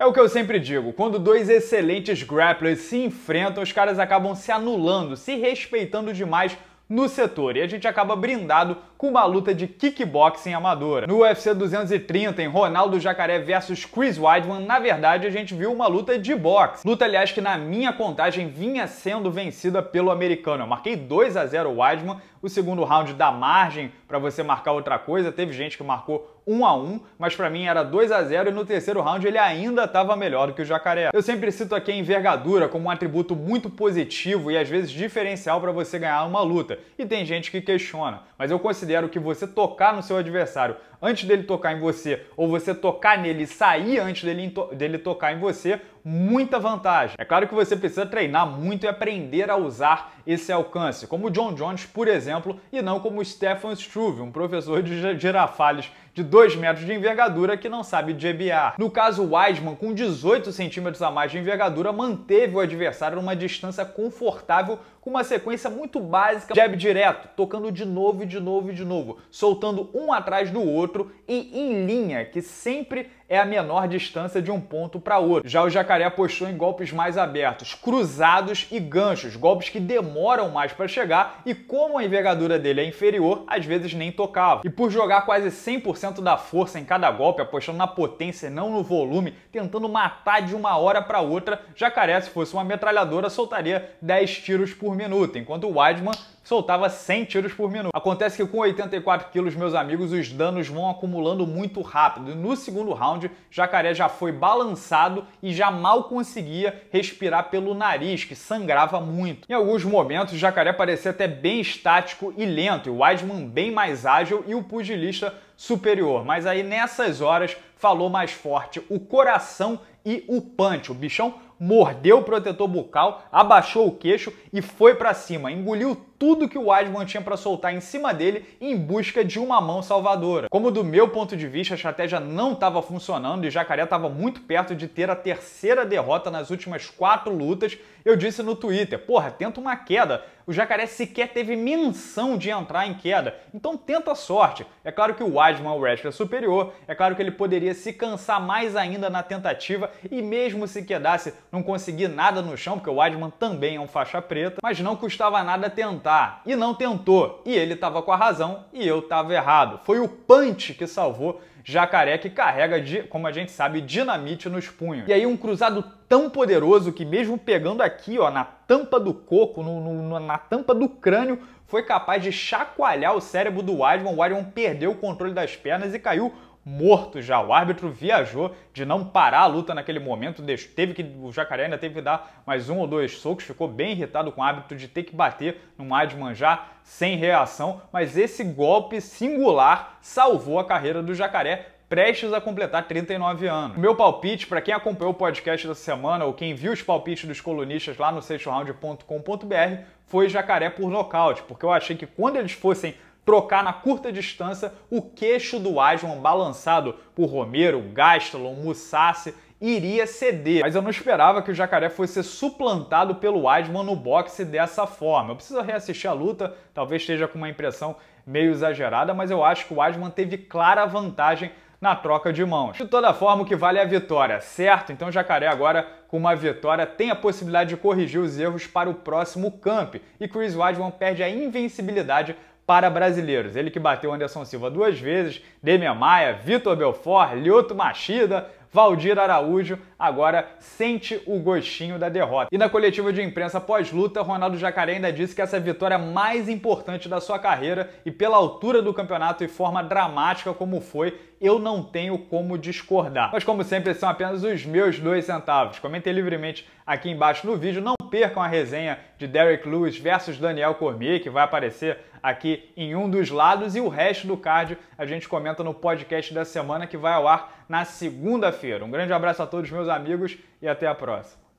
É o que eu sempre digo, quando dois excelentes grapplers se enfrentam, os caras acabam se anulando, se respeitando demais no setor e a gente acaba brindado com uma luta de kickboxing amadora. No UFC 230, em Ronaldo Jacaré versus Chris Weidman, na verdade a gente viu uma luta de boxe. Luta, aliás, que na minha contagem vinha sendo vencida pelo americano. Eu marquei 2 a 0 Weidman, o segundo round da margem para você marcar outra coisa, teve gente que marcou 1 a 1, mas para mim era 2 a 0 e no terceiro round ele ainda estava melhor do que o Jacaré. Eu sempre cito aqui a envergadura como um atributo muito positivo e às vezes diferencial para você ganhar uma luta. E tem gente que questiona, mas eu considero considero que você tocar no seu adversário antes dele tocar em você ou você tocar nele e sair antes dele, dele tocar em você, muita vantagem. É claro que você precisa treinar muito e aprender a usar esse alcance, como o John Jones, por exemplo, e não como o Stefan Struve, um professor de girafales de 2 metros de envergadura que não sabe JBR. No caso, o Wiseman, com 18 centímetros a mais de envergadura, manteve o adversário numa distância confortável com uma sequência muito básica, jab direto, tocando de novo e de novo e de novo, soltando um atrás do outro, outro e em linha, que sempre é a menor distância de um ponto para outro. Já o jacaré apostou em golpes mais abertos, cruzados e ganchos, golpes que demoram mais para chegar e como a envergadura dele é inferior, às vezes nem tocava. E por jogar quase 100% da força em cada golpe, apostando na potência e não no volume, tentando matar de uma hora para outra, jacaré se fosse uma metralhadora soltaria 10 tiros por minuto, enquanto o Weidman soltava 100 tiros por minuto. Acontece que com 84 quilos, meus amigos, os danos vão acumulando muito rápido. No segundo round, Jacaré já foi balançado e já mal conseguia respirar pelo nariz, que sangrava muito. Em alguns momentos, Jacaré parecia até bem estático e lento, e o Weidman bem mais ágil e o pugilista superior. Mas aí nessas horas falou mais forte o coração e o punch. O bichão mordeu o protetor bucal, abaixou o queixo e foi para cima, engoliu tudo que o Wiseman tinha para soltar em cima dele em busca de uma mão salvadora. Como do meu ponto de vista a estratégia não estava funcionando e Jacaré estava muito perto de ter a terceira derrota nas últimas quatro lutas, eu disse no Twitter, porra, tenta uma queda. O Jacaré sequer teve menção de entrar em queda, então tenta a sorte. É claro que o Wiseman é o wrestler superior, é claro que ele poderia se cansar mais ainda na tentativa e mesmo se quedasse, não consegui nada no chão, porque o Weidman também é um faixa preta, mas não custava nada tentar. E não tentou. E ele estava com a razão e eu estava errado. Foi o punch que salvou Jacaré que carrega, de, como a gente sabe, dinamite nos punhos. E aí um cruzado tão poderoso que mesmo pegando aqui, ó, na tampa do coco, no, no, na tampa do crânio, foi capaz de chacoalhar o cérebro do Weidman. O Weidman perdeu o controle das pernas e caiu morto já. O árbitro viajou de não parar a luta naquele momento, teve que o Jacaré ainda teve que dar mais um ou dois socos, ficou bem irritado com o árbitro de ter que bater no Adman já sem reação, mas esse golpe singular salvou a carreira do Jacaré, prestes a completar 39 anos. meu palpite, para quem acompanhou o podcast da semana ou quem viu os palpites dos colunistas lá no sextoround.com.br, foi jacaré por nocaute, porque eu achei que quando eles fossem trocar na curta distância o queixo do Asman balançado por Romero, Gastelum, Mussassi iria ceder. Mas eu não esperava que o Jacaré fosse ser suplantado pelo Weidman no boxe dessa forma. Eu preciso reassistir a luta, talvez esteja com uma impressão meio exagerada, mas eu acho que o Weidman teve clara vantagem na troca de mãos. De toda forma, o que vale é a vitória, certo? Então o Jacaré agora com uma vitória, tem a possibilidade de corrigir os erros para o próximo camp. E Chris Weidman perde a invencibilidade para brasileiros. Ele que bateu Anderson Silva duas vezes, Demian Maia, Vitor Belfort, Lioto Machida, Valdir Araújo agora sente o gostinho da derrota. E na coletiva de imprensa pós-luta, Ronaldo Jacaré ainda disse que essa é a vitória mais importante da sua carreira e pela altura do campeonato e forma dramática como foi, eu não tenho como discordar. Mas como sempre, são apenas os meus dois centavos. Comentem livremente aqui embaixo no vídeo, não percam a resenha de Derek Lewis versus Daniel Cormier, que vai aparecer aqui em um dos lados e o resto do cardio a gente comenta no podcast da semana que vai ao ar na segunda-feira. Um grande abraço a todos meus amigos e até a próxima.